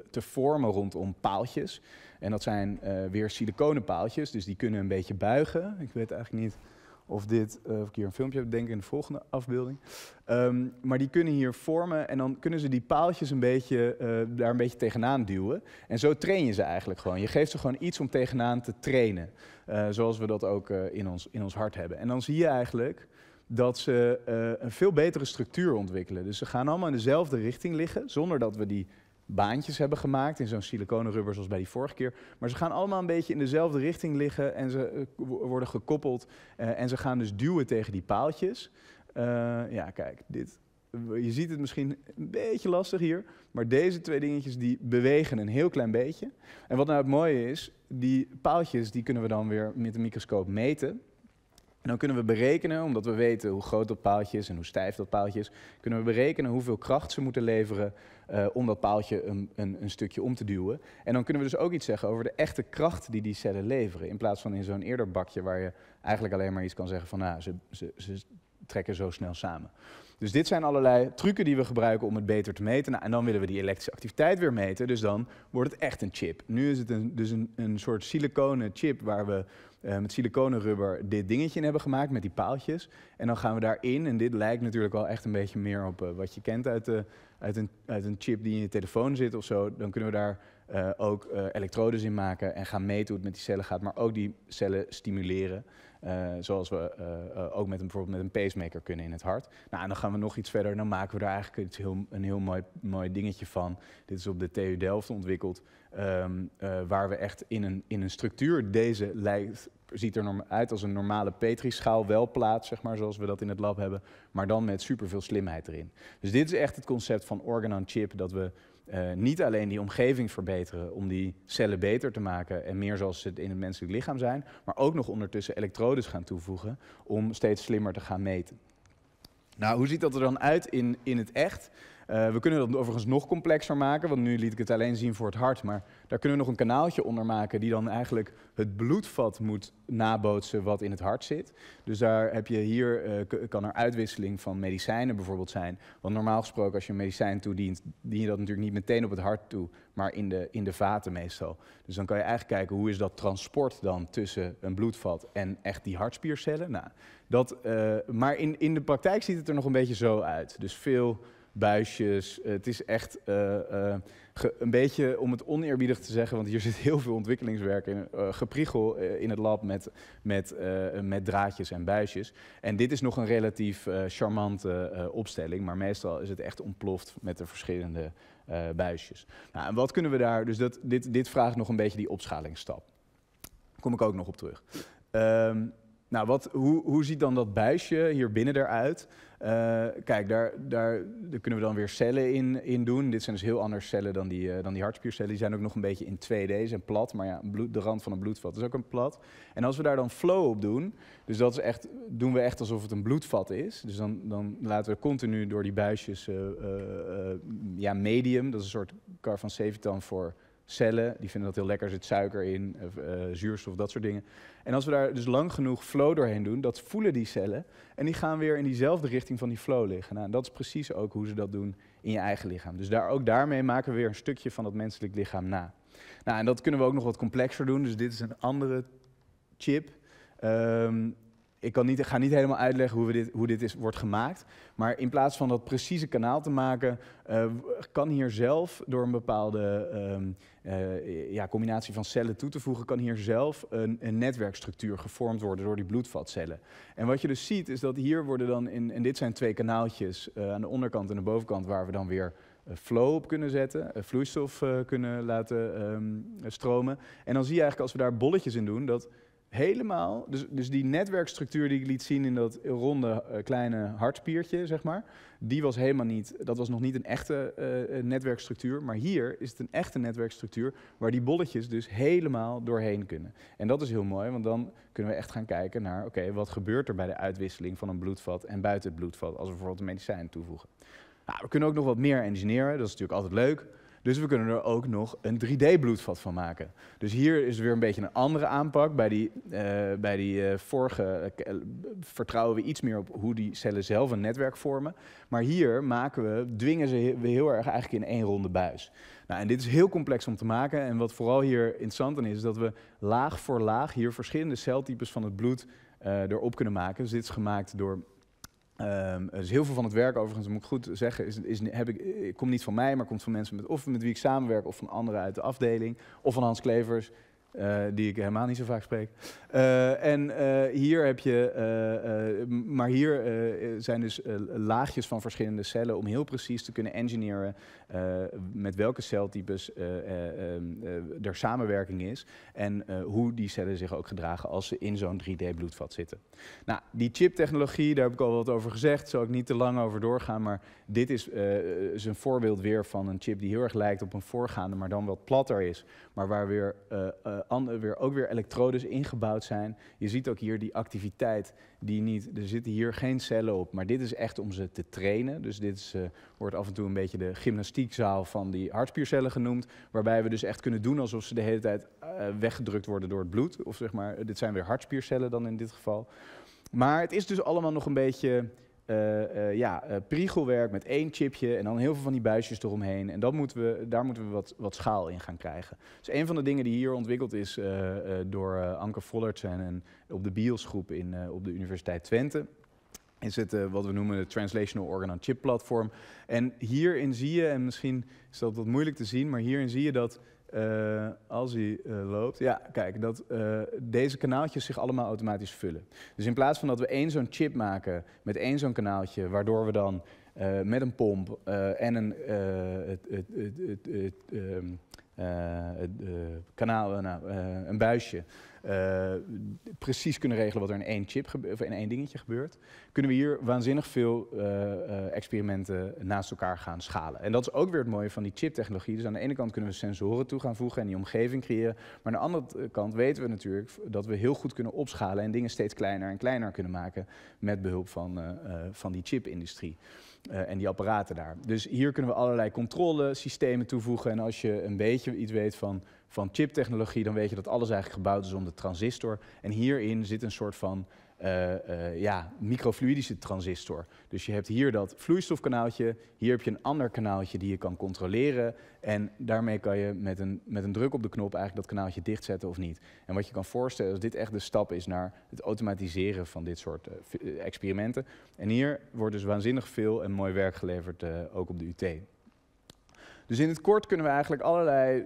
te vormen rondom paaltjes. En dat zijn weer siliconen paaltjes, dus die kunnen een beetje buigen. Ik weet eigenlijk niet of dit, eh, of ik hier een filmpje heb, denk ik in de volgende afbeelding. Ehm, maar die kunnen hier vormen en dan kunnen ze die paaltjes een beetje, eh, daar een beetje tegenaan duwen. En zo train je ze eigenlijk gewoon. Je geeft ze gewoon iets om tegenaan te trainen. Eh, zoals we dat ook in, ons, in ons hart hebben. En dan zie je eigenlijk dat ze een veel betere structuur ontwikkelen. Dus ze gaan allemaal in dezelfde richting liggen, zonder dat we die baantjes hebben gemaakt in zo'n siliconenrubber zoals bij die vorige keer. Maar ze gaan allemaal een beetje in dezelfde richting liggen en ze eh, worden gekoppeld. Eh, en ze gaan dus duwen tegen die paaltjes. Eh, ja, kijk, dit. Je ziet het misschien een beetje lastig hier, maar deze twee dingetjes die bewegen een heel klein beetje. En wat nou het mooie is, die paaltjes die kunnen we dan weer met een microscoop meten. En dan kunnen we berekenen, omdat we weten hoe groot dat paaltje is en hoe stijf dat paaltje is, kunnen we berekenen hoeveel kracht ze moeten leveren eh, om dat paaltje een, een, een, stukje om te duwen. En dan kunnen we dus ook iets zeggen over de echte kracht die die cellen leveren. In plaats van in zo'n eerder bakje waar je eigenlijk alleen maar iets kan zeggen van nou, ze, ze trekken zo snel samen. Dus dit zijn allerlei trucken die we gebruiken om het beter te meten. Nou, en dan willen we die elektrische activiteit weer meten. Dus dan wordt het echt een chip. Nu is het een, dus een, een soort siliconen chip waar we uh, met siliconenrubber dit dingetje in hebben gemaakt met die paaltjes. En dan gaan we daarin. En dit lijkt natuurlijk wel echt een beetje meer op eh, wat je kent uit, de, eh, uit, een, uit een chip die in je telefoon zit of zo. Dan kunnen we daar ook elektrodes in maken en gaan meten hoe het met die cellen gaat. Maar ook die cellen stimuleren. Eh, zoals we eh, eh, ook met een, bijvoorbeeld met een pacemaker kunnen in het hart. Nou, en dan gaan we nog iets verder en dan maken we er eigenlijk iets heel, een heel mooi, mooi dingetje van. Dit is op de TU Delft ontwikkeld, ehm, waar we echt in een, in een structuur, deze lijkt, ziet er uit als een normale petrischaal, wel plaats, zeg maar, zoals we dat in het lab hebben, maar dan met superveel slimheid erin. Dus dit is echt het concept van organ on chip, dat we eh, niet alleen die omgeving verbeteren om die cellen beter te maken en meer zoals ze in het menselijk lichaam zijn, maar ook nog ondertussen elektrodes gaan toevoegen om steeds slimmer te gaan meten. Nou, hoe ziet dat er dan uit in, in het echt? Eh, we kunnen dat overigens nog complexer maken, want nu liet ik het alleen zien voor het hart. Maar daar kunnen we nog een kanaaltje onder maken die dan eigenlijk het bloedvat moet nabootsen wat in het hart zit. Dus daar heb je hier, eh, kan er uitwisseling van medicijnen bijvoorbeeld zijn. Want normaal gesproken als je een medicijn toedient, dien je dat natuurlijk niet meteen op het hart toe, maar in de, in de vaten meestal. Dus dan kan je eigenlijk kijken hoe is dat transport dan tussen een bloedvat en echt die hartspiercellen. Nou, dat, eh, maar in, in de praktijk ziet het er nog een beetje zo uit. Dus veel buisjes. het is echt eh, eh, een beetje, om het oneerbiedig te zeggen, want hier zit heel veel ontwikkelingswerk in, eh, gepriegel in het lab met, met, met draadjes en buisjes. En dit is nog een relatief charmante opstelling, maar meestal is het echt ontploft met de verschillende buisjes. Nou, en wat kunnen we daar, dus dat, dit, dit vraagt nog een beetje die opschalingsstap. Daar kom ik ook nog op terug. Ehm, nou, wat, hoe, hoe ziet dan dat buisje hier binnen eruit? Eh, kijk, daar, daar, daar, kunnen we dan weer cellen in, in doen. Dit zijn dus heel andere cellen dan die, eh, dan die hartspiercellen. Die zijn ook nog een beetje in 2D, zijn plat. Maar ja, bloed, de rand van een bloedvat is ook een plat. En als we daar dan flow op doen, dus dat is echt, doen we echt alsof het een bloedvat is. Dus dan, dan laten we continu door die buisjes eh, ja, medium, dat is een soort carvan voor cellen, die vinden dat heel lekker, er zit suiker in, eh, zuurstof, dat soort dingen. En als we daar dus lang genoeg flow doorheen doen, dat voelen die cellen en die gaan weer in diezelfde richting van die flow liggen. Nou, en dat is precies ook hoe ze dat doen in je eigen lichaam. Dus daar, ook daarmee maken we weer een stukje van dat menselijk lichaam na. Nou, en dat kunnen we ook nog wat complexer doen, dus dit is een andere chip. Um, ehm, ik kan niet, ga niet helemaal uitleggen hoe, we dit, hoe dit is, wordt gemaakt. Maar in plaats van dat precieze kanaal te maken, eh, kan hier zelf door een bepaalde ehm, eh, ja, combinatie van cellen toe te voegen, kan hier zelf een, een, netwerkstructuur gevormd worden door die bloedvatcellen. En wat je dus ziet is dat hier worden dan, in, en dit zijn twee kanaaltjes eh, aan de onderkant en de bovenkant, waar we dan weer flow op kunnen zetten, vloeistof kunnen laten ehm, stromen. En dan zie je eigenlijk als we daar bolletjes in doen, dat helemaal, dus, dus die netwerkstructuur die ik liet zien in dat ronde eh, kleine hartspiertje, zeg maar, die was helemaal niet, dat was nog niet een echte eh, eh, netwerkstructuur. Maar hier is het een echte netwerkstructuur waar die bolletjes dus helemaal doorheen kunnen. En dat is heel mooi, want dan kunnen we echt gaan kijken naar, oké, wat gebeurt er bij de uitwisseling van een bloedvat en buiten het bloedvat als we bijvoorbeeld een medicijn toevoegen. Nou, we kunnen ook nog wat meer engineeren, dat is natuurlijk altijd leuk. Dus we kunnen er ook nog een 3D-bloedvat van maken. Dus hier is weer een beetje een andere aanpak. Bij die, eh, bij die eh, vorige eh, vertrouwen we iets meer op hoe die cellen zelf een netwerk vormen. Maar hier maken we, dwingen ze we heel erg eigenlijk in één ronde buis. Nou, en dit is heel complex om te maken. En wat vooral hier interessant aan is, is dat we laag voor laag hier verschillende celtypes van het bloed erop kunnen maken. Dus dit is gemaakt door dus heel veel van het werk, overigens, moet ik goed zeggen, is, is, heb ik, eh, komt niet van mij, maar komt van mensen met, of met wie ik samenwerk, of van anderen uit de afdeling, of van Hans Klevers, eh, die ik helemaal niet zo vaak spreek. Eh, en eh, hier heb je, maar hier zijn dus laagjes van verschillende cellen om heel precies te kunnen engineeren met welke celtypes ehm, er samenwerking is en hoe die cellen zich ook gedragen als ze in zo'n 3D-bloedvat zitten. Nou, die chiptechnologie, daar heb ik al wat over gezegd, zal ik niet te lang over doorgaan, maar dit is, is een voorbeeld weer van een chip die heel erg lijkt op een voorgaande, maar dan wat platter is, maar waar weer eh, andere, weer, ook weer elektrodes ingebouwd zijn. Je ziet ook hier die activiteit die niet. Er zitten hier geen cellen op, maar dit is echt om ze te trainen. Dus dit is, eh, wordt af en toe een beetje de gymnastiekzaal van die hartspiercellen genoemd. Waarbij we dus echt kunnen doen alsof ze de hele tijd eh, weggedrukt worden door het bloed. Of zeg maar, dit zijn weer hartspiercellen dan in dit geval. Maar het is dus allemaal nog een beetje eh, eh, ja, eh, priegelwerk met één chipje en dan heel veel van die buisjes eromheen. En dat moeten we, daar moeten we wat, wat schaal in gaan krijgen. Dus een van de dingen die hier ontwikkeld is door Anke Vollerts en, op de BIOS groep in, op de Universiteit Twente is het wat we noemen het Translational Organ-on-Chip platform. En hierin zie je, en misschien is dat wat moeilijk te zien, maar hierin zie je dat eh, als hij eh, loopt, ja, kijk, dat eh, deze kanaaltjes zich allemaal automatisch vullen. Dus in plaats van dat we één zo'n chip maken met één zo'n kanaaltje, waardoor we dan met een pomp en een kanaal, een buisje eh, precies kunnen regelen wat er in één chip of in één dingetje gebeurt, kunnen we hier waanzinnig veel eh, eh, experimenten naast elkaar gaan schalen. En dat is ook weer het mooie van die chiptechnologie. Dus aan de ene kant kunnen we sensoren toe gaan voegen en die omgeving creëren. Maar aan de andere kant weten we natuurlijk dat we heel goed kunnen opschalen en dingen steeds kleiner en kleiner kunnen maken met behulp van, uh, van die chipindustrie. Eh, en die apparaten daar. Dus hier kunnen we allerlei controlesystemen toevoegen. En als je een beetje iets weet van, van chiptechnologie, dan weet je dat alles eigenlijk gebouwd is om de transistor. En hierin zit een soort van eh, eh, ja, microfluidische transistor. Dus je hebt hier dat vloeistofkanaaltje, hier heb je een ander kanaaltje die je kan controleren. En daarmee kan je met een, met een druk op de knop eigenlijk dat kanaaltje dichtzetten of niet. En wat je kan voorstellen is dat dit echt de stap is naar het automatiseren van dit soort eh, experimenten. En hier wordt dus waanzinnig veel en mooi werk geleverd, ook op de UT. Dus in het kort kunnen we eigenlijk allerlei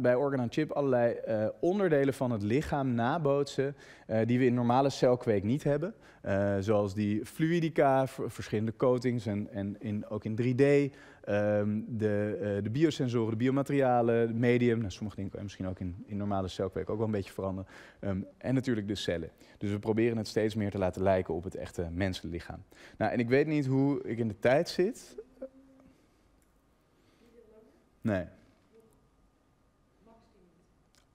bij organ-on-chip allerlei eh, onderdelen van het lichaam nabootsen eh, die we in normale celkweek niet hebben. Eh, zoals die fluidica, verschillende coatings en, en in, ook in 3D. Ehm, de, de, biosensoren, de biomaterialen, het medium. Nou, sommige dingen kan misschien ook in, in normale celkweek ook wel een beetje veranderen. Ehm, en natuurlijk de cellen. Dus we proberen het steeds meer te laten lijken op het echte mensenlichaam. Nou, en ik weet niet hoe ik in de tijd zit. Nee.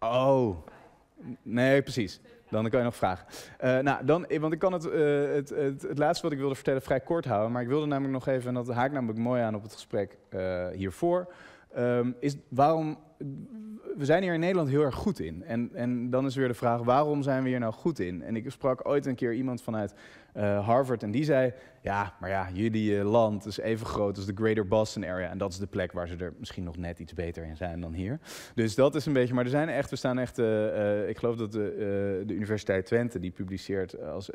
Oh, nee, precies. Dan kan je nog vragen. Eh, nou, dan, eh, want ik kan eh, het, het, het, laatste wat ik wilde vertellen vrij kort houden. Maar ik wilde namelijk nog even, en dat haakt namelijk mooi aan op het gesprek hiervoor. Ehm, is waarom. We zijn hier in Nederland heel erg goed in. En, en dan is weer de vraag: waarom zijn we hier nou goed in? En ik sprak ooit een keer iemand vanuit eh, Harvard. En die zei, ja, maar ja, jullie eh, land is even groot als de Greater Boston Area. En dat is de plek waar ze er misschien nog net iets beter in zijn dan hier. Dus dat is een beetje, maar er zijn echt, we staan echt, eh, ik geloof dat de, de, Universiteit Twente, die publiceert, als,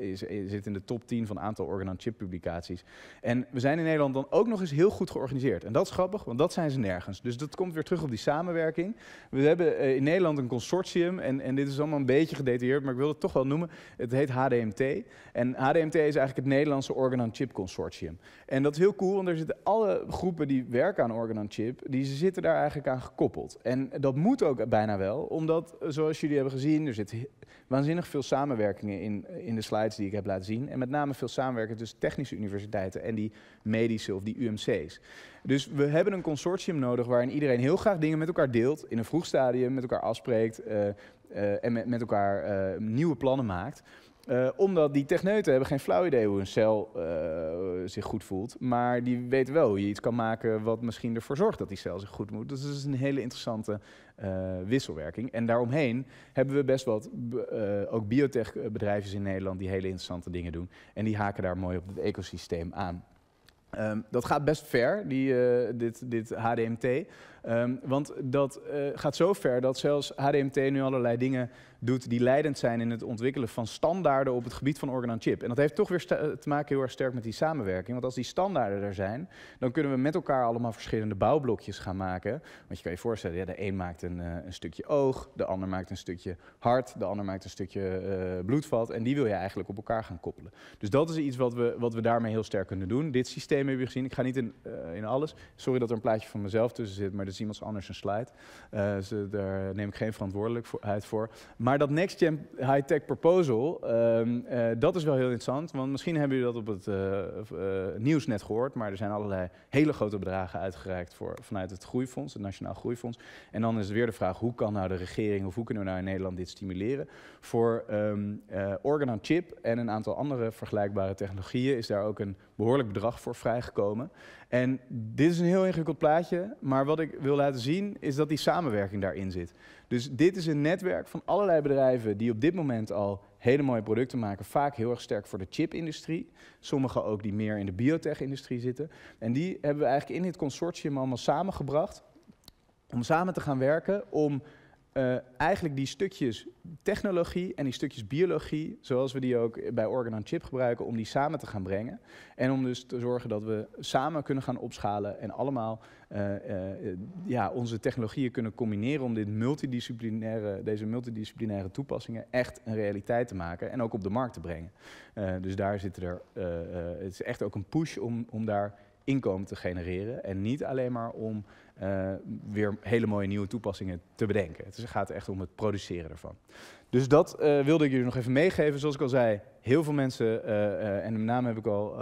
is, is, zit in de top 10 van aantal organ-on-chip publicaties. En we zijn in Nederland dan ook nog eens heel goed georganiseerd. En dat is grappig, want dat zijn ze nergens. Dus dat komt weer terug op die samenwerking. We hebben in Nederland een consortium, en, en dit is allemaal een beetje gedetailleerd, maar ik wil het toch wel noemen. Het heet HDMT. En HDMT is eigenlijk het Nederlandse on chip Consortium. En dat is heel cool, want er zitten alle groepen die werken aan on chip die zitten daar eigenlijk aan gekoppeld. En dat moet ook bijna wel, omdat, zoals jullie hebben gezien, er zitten waanzinnig veel samenwerkingen in, in de slides die ik heb laten zien. En met name veel samenwerking tussen technische universiteiten en die medische of die UMC's. Dus we hebben een consortium nodig waarin iedereen heel graag dingen met elkaar deelt, in een vroeg stadium met elkaar afspreekt eh, eh, en met, elkaar eh, nieuwe plannen maakt. Eh, omdat die techneuten hebben geen flauw idee hoe een cel eh, zich goed voelt. Maar die weten wel hoe je iets kan maken wat misschien ervoor zorgt dat die cel zich goed moet. Dus dat is een hele interessante eh, wisselwerking. En daaromheen hebben we best wat ook biotechbedrijfjes in Nederland die hele interessante dingen doen. En die haken daar mooi op het ecosysteem aan. Ehm, dat gaat best ver, die, dit, dit HDMT. Ehm, want dat eh, gaat zo ver dat zelfs HDMT nu allerlei dingen doet die leidend zijn in het ontwikkelen van standaarden op het gebied van organ chip En dat heeft toch weer eh, te maken heel erg sterk met die samenwerking. Want als die standaarden er zijn, dan kunnen we met elkaar allemaal verschillende bouwblokjes gaan maken. Want je kan je voorstellen, ja, de een maakt een, eh, een stukje oog, de ander maakt een stukje hart, de ander maakt een stukje bloedvat. En die wil je eigenlijk op elkaar gaan koppelen. Dus dat is iets wat we, wat we daarmee heel sterk kunnen doen. Dit systeem hebben we gezien. Ik ga niet in, in alles. Sorry dat er een plaatje van mezelf tussen zit, maar is dus iemand anders een slide. Eh, ze, daar neem ik geen verantwoordelijkheid voor. Maar dat Next Gen High-Tech Proposal, ehm, eh, dat is wel heel interessant. Want misschien hebben jullie dat op het eh, nieuws net gehoord. Maar er zijn allerlei hele grote bedragen uitgereikt voor, vanuit het Groeifonds, het Nationaal Groeifonds. En dan is het weer de vraag, hoe kan nou de regering, of hoe kunnen we nou in Nederland dit stimuleren? Voor um, Organ on Chip en een aantal andere vergelijkbare technologieën is daar ook een behoorlijk bedrag voor vrijgekomen. En dit is een heel ingewikkeld plaatje, maar wat ik wil laten zien is dat die samenwerking daarin zit. Dus dit is een netwerk van allerlei bedrijven die op dit moment al hele mooie producten maken, vaak heel erg sterk voor de chipindustrie. Sommige ook die meer in de biotechindustrie zitten. En die hebben we eigenlijk in dit consortium allemaal samengebracht om samen te gaan werken om eh, eigenlijk die stukjes technologie en die stukjes biologie, zoals we die ook bij Organ on Chip gebruiken, om die samen te gaan brengen. En om dus te zorgen dat we samen kunnen gaan opschalen en allemaal eh, eh, ja, onze technologieën kunnen combineren om dit multidisciplinaire, deze multidisciplinaire toepassingen echt een realiteit te maken en ook op de markt te brengen. dus daar zitten er, het is echt ook een push om, om daar inkomen te genereren en niet alleen maar om eh, weer hele mooie nieuwe toepassingen te bedenken. Het gaat echt om het produceren ervan. Dus dat eh, wilde ik jullie nog even meegeven. Zoals ik al zei, heel veel mensen, eh, en mijn naam heb ik al,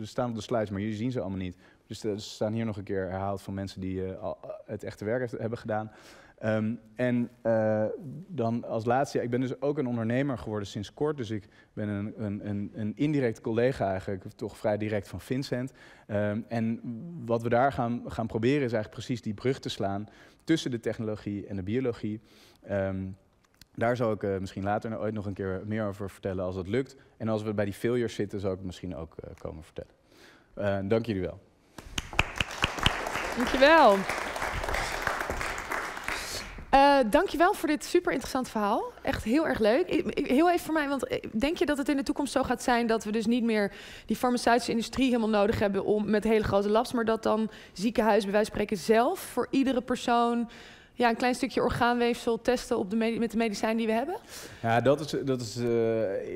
staan op de slides, maar jullie zien ze allemaal niet. Dus er staan hier nog een keer herhaald van mensen die al het echte werk hebben gedaan. Ehm, en eh, dan als laatste, ja, ik ben dus ook een ondernemer geworden sinds kort. Dus ik ben een, een, een indirect collega eigenlijk, toch vrij direct van Vincent. Ehm, en wat we daar gaan, gaan proberen is eigenlijk precies die brug te slaan tussen de technologie en de biologie. Ehm, daar zal ik eh, misschien later ooit nog een keer meer over vertellen als dat lukt. En als we bij die failures zitten, zal ik het misschien ook eh, komen vertellen. dank jullie wel. Dankjewel je eh, dankjewel voor dit super interessant verhaal. Echt heel erg leuk. Heel even voor mij, want eh, denk je dat het in de toekomst zo gaat zijn dat we dus niet meer die farmaceutische industrie helemaal nodig hebben om met hele grote labs, maar dat dan ziekenhuis bij wijze van spreken zelf voor iedere persoon ja, een klein stukje orgaanweefsel testen op de met de medicijn die we hebben? Ja, dat is, dat is eh,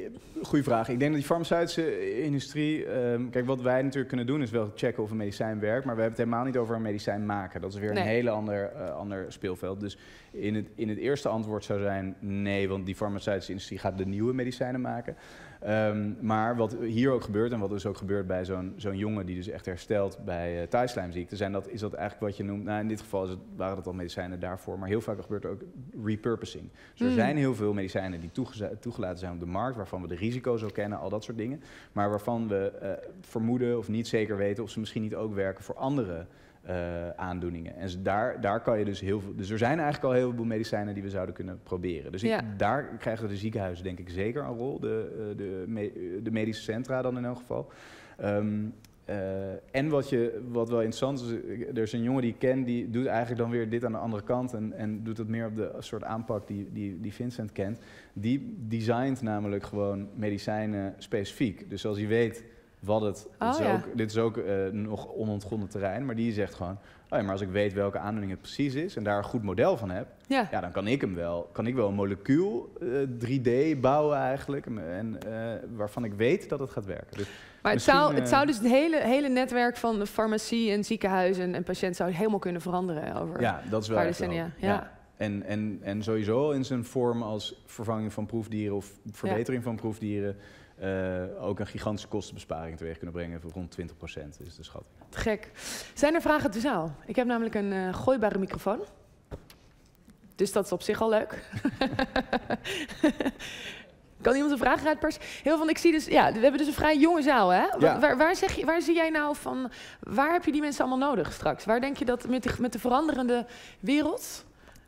een goede vraag. Ik denk dat die farmaceutische industrie... Ehm, kijk, wat wij natuurlijk kunnen doen is wel checken of een medicijn werkt... maar we hebben het helemaal niet over een medicijn maken. Dat is weer een hele ander, eh, ander speelveld. Dus in het, in het eerste antwoord zou zijn nee... want die farmaceutische industrie gaat de nieuwe medicijnen maken... Ehm, maar wat hier ook gebeurt en wat dus ook gebeurt bij zo'n zo'n jongen die dus echt herstelt bij uh, zijn dat, is dat eigenlijk wat je noemt, nou in dit geval is waren dat al medicijnen daarvoor, maar heel vaak gebeurt er ook repurposing. Dus er hmm. zijn heel veel medicijnen die toegelaten zijn op de markt, waarvan we de risico's ook kennen, al dat soort dingen, maar waarvan we eh, vermoeden of niet zeker weten of ze misschien niet ook werken voor anderen. Eh, aandoeningen. En daar, daar kan je dus heel veel. Dus er zijn eigenlijk al heel veel medicijnen die we zouden kunnen proberen. Dus ik, daar krijgen de ziekenhuizen denk ik zeker een rol. De, eh, de, de medische centra dan in elk geval. Ehm, eh, en wat, je, wat wel interessant is, er is een jongen die ik ken, die doet eigenlijk dan weer dit aan de andere kant en, en doet dat meer op de soort aanpak die, die, die Vincent kent. Die designt namelijk gewoon medicijnen specifiek. Dus als hij weet, wat het. Oh, dit, is ook, dit is ook eh, nog onontgonnen terrein, maar die zegt gewoon: oh maar als ik weet welke aandoening het precies is en daar een goed model van heb, ja. dan kan ik hem wel, kan ik wel een molecuul 3D eh, bouwen eigenlijk, en, eh, waarvan ik weet dat het gaat werken. Dus maar het zou, het zou dus het hele, hele netwerk van farmacie en ziekenhuizen en patiënt zou helemaal kunnen veranderen over ja, dat is wel decennia. ja. ja. En, en, en sowieso in zijn vorm als vervanging van proefdieren of verbetering van proefdieren. Eh, ook een gigantische kostenbesparing teweeg kunnen brengen voor rond 20% is de schatting. gek. Zijn er vragen uit de zaal? Ik heb namelijk een eh, gooibare microfoon. Dus dat is op zich al leuk. kan iemand een vraag uitpersen? Heel van, ik zie dus, ja, we hebben dus een vrij jonge zaal, hè? Waar, waar, zeg je, waar zie jij nou van, waar heb je die mensen allemaal nodig straks? Waar denk je dat met de, met de veranderende wereld,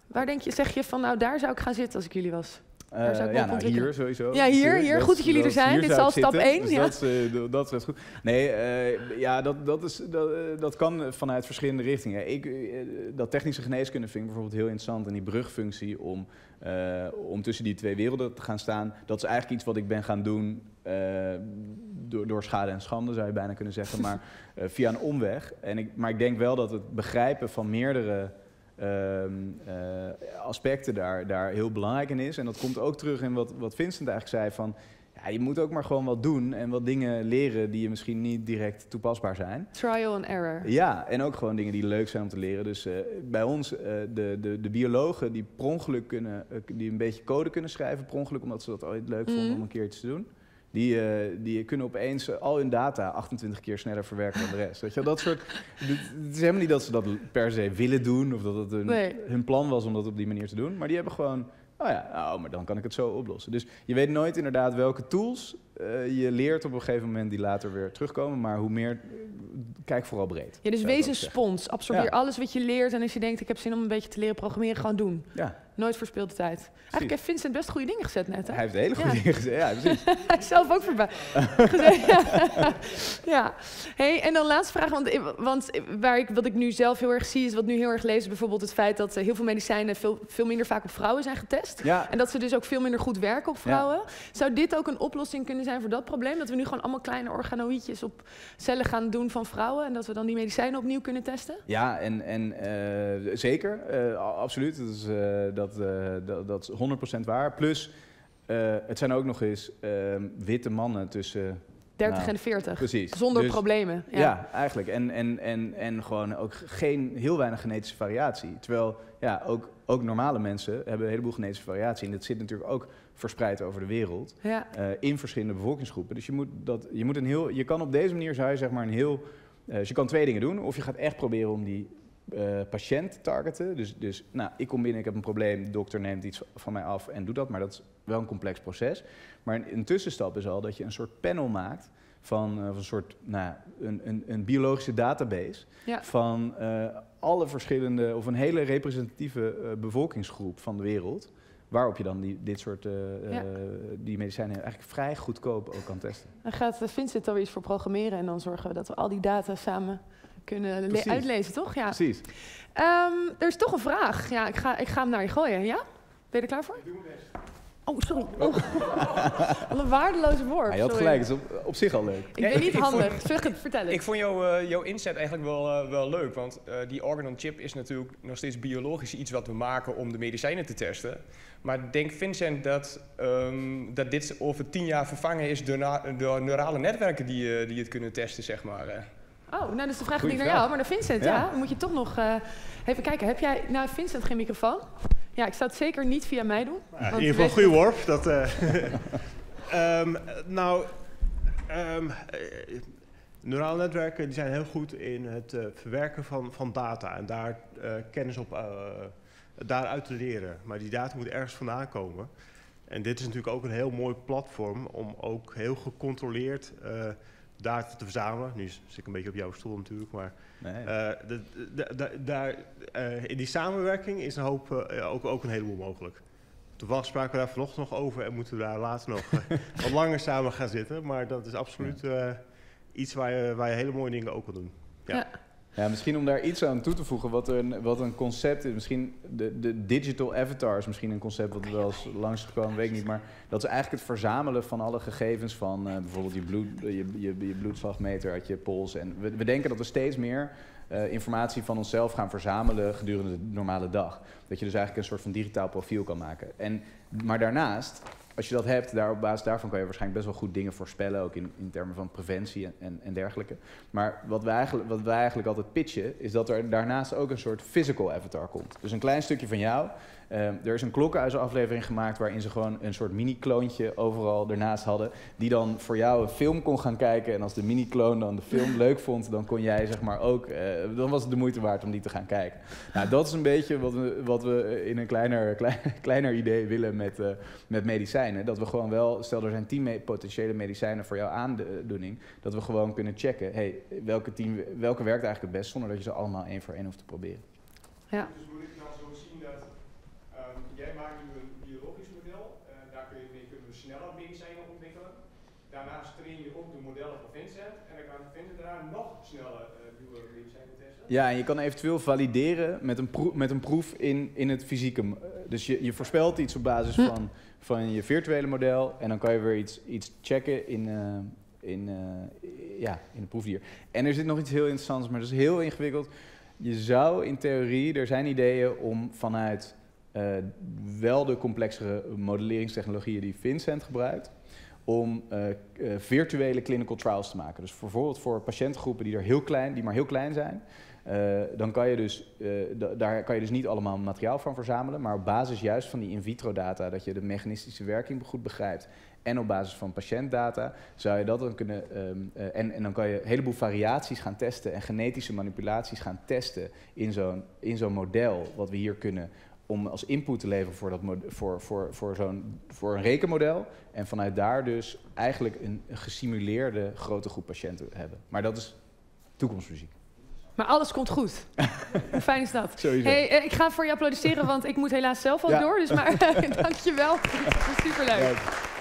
waar denk je, zeg je van, nou daar zou ik gaan zitten als ik jullie was? Eh, ja, nou, hier sowieso. Ja, hier. hier. goed dat jullie er zijn. Dit is al stap 1. Dus ja. dat, uh, dat is goed. Nee, eh, ja, dat, dat, is, dat, dat kan vanuit verschillende richtingen. Ik, dat technische geneeskunde vind ik bijvoorbeeld heel interessant. En die brugfunctie om, om tussen die twee werelden te gaan staan. Dat is eigenlijk iets wat ik ben gaan doen door, door schade en schande, zou je bijna kunnen zeggen. Maar via een omweg. En ik, maar ik denk wel dat het begrijpen van meerdere... Ehm, eh, aspecten daar, daar heel belangrijk in is. En dat komt ook terug in wat, wat Vincent eigenlijk zei: van ja, je moet ook maar gewoon wat doen en wat dingen leren die je misschien niet direct toepasbaar zijn. Trial and error. Ja, en ook gewoon dingen die leuk zijn om te leren. Dus eh, bij ons, eh, de, de, de biologen die per ongeluk kunnen, die een beetje code kunnen schrijven, per ongeluk omdat ze dat ooit leuk vonden mhm. om een keertje te doen. Die, eh, die kunnen opeens eh, al hun data 28 keer sneller verwerken dan de rest. Weet je, dat soort, het is helemaal niet dat ze dat per se willen doen of dat het hun, hun plan was om dat op die manier te doen. Maar die hebben gewoon oh ja, Nou, maar dan kan ik het zo oplossen. Dus je weet nooit inderdaad welke tools eh, je leert op een gegeven moment die later weer terugkomen. Maar hoe meer, kijk vooral breed. Ja, dus wees een spons. Absorbeer alles wat je leert. En als je denkt, ik heb zin om een beetje te leren programmeren, gewoon doen. Ja, Nooit verspeelde tijd. Eigenlijk heeft Vincent best goede dingen gezet net. Hè? Hij heeft hele goede dingen gezet, ja, precies. hij is zelf ook voorbij. ja. Hey, en dan laatste vraag, want, want waar ik, wat ik nu zelf heel erg zie, is wat nu heel erg lees, bijvoorbeeld het feit dat eh, heel veel medicijnen veel, veel minder vaak op vrouwen zijn getest. En dat ze dus ook veel minder goed werken op vrouwen. Zou dit ook een oplossing kunnen zijn voor dat probleem? Dat we nu gewoon allemaal kleine organoïdjes op cellen gaan doen van vrouwen en dat we dan die medicijnen opnieuw kunnen testen? Ja, en, en eh, zeker, eh, absoluut. Dat is, dat, eh, dat, dat is 100% waar. Plus, eh, het zijn ook nog eens ehm, witte mannen tussen 30 nou, en 40. Precies. Zonder dus problemen. Ja. eigenlijk. En, en, en, en gewoon ook geen, heel weinig genetische variatie. Terwijl ja, ook, ook normale mensen hebben een heleboel genetische variatie. En dat zit natuurlijk ook verspreid over de wereld. Ja. Eh, in verschillende bevolkingsgroepen. Dus je moet, dat, je moet een heel. Je kan op deze manier zou je zeg maar een heel. dus je kan twee dingen doen. Of je gaat echt proberen om die eh, patiënt targeten. Dus, dus nou, ik kom binnen, ik heb een probleem, de dokter neemt iets van mij af en doet dat. Maar dat is wel een complex proces. Maar een, tussenstap is al dat je een soort panel maakt van, van eh, een soort nou, een, een, een biologische database van eh, alle verschillende of een hele representatieve bevolkingsgroep van de wereld. Waarop je dan die, dit soort die medicijnen eigenlijk vrij goedkoop ook kan testen. En gaat Vincent wel iets voor programmeren en dan zorgen we dat we al die data samen kunnen uitlezen, toch? Ja. Precies. Ehm, er is toch een vraag. Ja, ik, ga, ik ga hem naar je gooien. Ja? Ben je er klaar voor? Ik doe mijn best. Oh, sorry. Oh. oh. een waardeloze woord. Hij had gelijk, is op, zich al leuk. Ik ben niet handig, zeg het, vertel Ik vond jouw, eh, jouw inzet eigenlijk wel, eh, wel leuk, want eh, die organon chip is natuurlijk nog steeds biologisch iets wat we maken om de medicijnen te testen. Maar denk Vincent dat, ehm, dat dit over tien jaar vervangen is door, door neurale netwerken die, die het kunnen testen, zeg maar? Oh, nou, dus is de vraag niet naar jou, maar naar Vincent. Ja, dan moet je toch nog eh, even kijken. Heb jij naar Vincent geen microfoon? Ja, ik zou het zeker niet via mij doen. in ieder geval goede worp. Dat, eh, ehm, nou, um, neurale netwerken die zijn heel goed in het verwerken van, van data en daar kennis op daaruit te leren. Maar die data moet ergens vandaan komen. En dit is natuurlijk ook een heel mooi platform om ook heel gecontroleerd daar te verzamelen. Nu zit ik een beetje op jouw stoel natuurlijk, maar eh, de, de, daar, eh, in die samenwerking is een hoop, eh, ook, ook een heleboel mogelijk. Toevallig spraken we daar vanochtend nog over en moeten we daar later nog wat langer samen gaan zitten. Maar dat is absoluut iets waar je, waar je hele mooie dingen ook kan doen. Ja. ja. Ja, misschien om daar iets aan toe te voegen, wat een, wat een concept is. Misschien de, de digital avatar is misschien een concept wat wel eens langs is gekomen, weet ik niet. Maar dat is eigenlijk het verzamelen van alle gegevens van eh, bijvoorbeeld je, bloed, je, je, je bloedslagmeter uit je pols. En we, we denken dat we steeds meer eh, informatie van onszelf gaan verzamelen gedurende de normale dag. Dat je dus eigenlijk een soort van digitaal profiel kan maken. En, maar daarnaast als je dat hebt, daar op basis daarvan kan je waarschijnlijk best wel goed dingen voorspellen, ook in, in termen van preventie en, en, dergelijke. Maar wat wij, eigenlijk, wat wij eigenlijk altijd pitchen, is dat er daarnaast ook een soort physical avatar komt. Dus een klein stukje van jou Ehm, er is een klokkenhuisaflevering gemaakt waarin ze gewoon een soort mini-kloontje overal ernaast hadden. Die dan voor jou een film kon gaan kijken. En als de mini-kloon dan de film leuk vond, dan kon jij zeg maar ook. Eh, dan was het de moeite waard om die te gaan kijken. Nou, dat is een beetje wat we, wat we in een kleiner, kleiner idee willen met, eh, met medicijnen. Dat we gewoon wel, stel er zijn tien potentiële medicijnen voor jouw aandoening. Dat we gewoon kunnen checken. Hey, welke, team, welke werkt eigenlijk het best zonder dat je ze allemaal één voor één hoeft te proberen. Ja. Dus moet ik dan zo zien dat Ehm, jij maakt nu een biologisch model, eh, daar kun je mee kunnen we sneller medicijnen ontwikkelen. Daarnaast train je ook de modellen van Vincent en dan kan Vincent daarna nog sneller eh, nieuwe medicijnen testen. Ja, en je kan eventueel valideren met een, proef, met een proef in, in het fysieke. Eh, dus je, je voorspelt iets op basis hm. van, van je virtuele model en dan kan je weer iets, iets checken in, in, ja, in de proefdier. En er zit nog iets heel interessants, maar dat is heel ingewikkeld. Je zou in theorie, er zijn ideeën om vanuit eh, wel de complexere modelleringstechnologieën die Vincent gebruikt, om eh, eh, virtuele clinical trials te maken. Dus bijvoorbeeld voor patiëntengroepen die, er heel klein, die maar heel klein zijn, dan kan je dus, daar kan je dus niet allemaal materiaal van verzamelen, maar op basis juist van die in vitro data, dat je de mechanistische werking goed begrijpt en op basis van patiëntdata zou je dat dan kunnen. Ehm, en, en dan kan je een heleboel variaties gaan testen en genetische manipulaties gaan testen in zo'n, in zo'n model, wat we hier kunnen om als input te leveren voor, dat voor, voor, voor, zo'n, voor een rekenmodel. En vanuit daar dus eigenlijk een gesimuleerde grote groep patiënten hebben. Maar dat is toekomstmuziek. Maar alles komt goed. Hoe fijn is dat? Sowieso. Hey, eh, ik ga voor je applaudisseren, want ik moet helaas zelf al door. Dus maar dankjewel. Dat is superleuk.